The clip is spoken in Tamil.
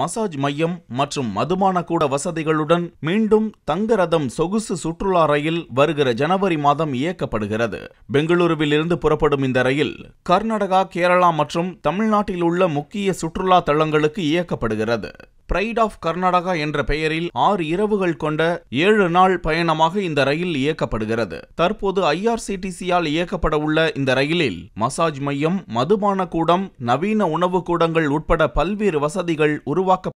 மசாஜ் மையம் மற்றும் மதுபான கூட வசதிகளுடன் மீண்டும் தங்க ரதம் சொகுசு சுற்றுலா ரயில் வருகிற ஜனவரி மாதம் இயக்கப்படுகிறது பெங்களூருவில் இருந்து புறப்படும் இந்த ரயில் கர்நாடகா கேரளா மற்றும் தமிழ்நாட்டில் உள்ள முக்கிய சுற்றுலா தளங்களுக்கு இயக்கப்படுகிறது பிரைட் ஆஃப் கர்நாடகா என்ற பெயரில் ஆறு இரவுகள் கொண்ட ஏழு நாள் பயணமாக இந்த ரயில் இயக்கப்படுகிறது தற்போது ஐஆர்சிடிசியால் இயக்கப்பட உள்ள இந்த ரயிலில் மசாஜ் மையம் மதுபான கூடம் நவீன உணவு கூடங்கள் உட்பட பல்வேறு வசதிகள் உருவாக்க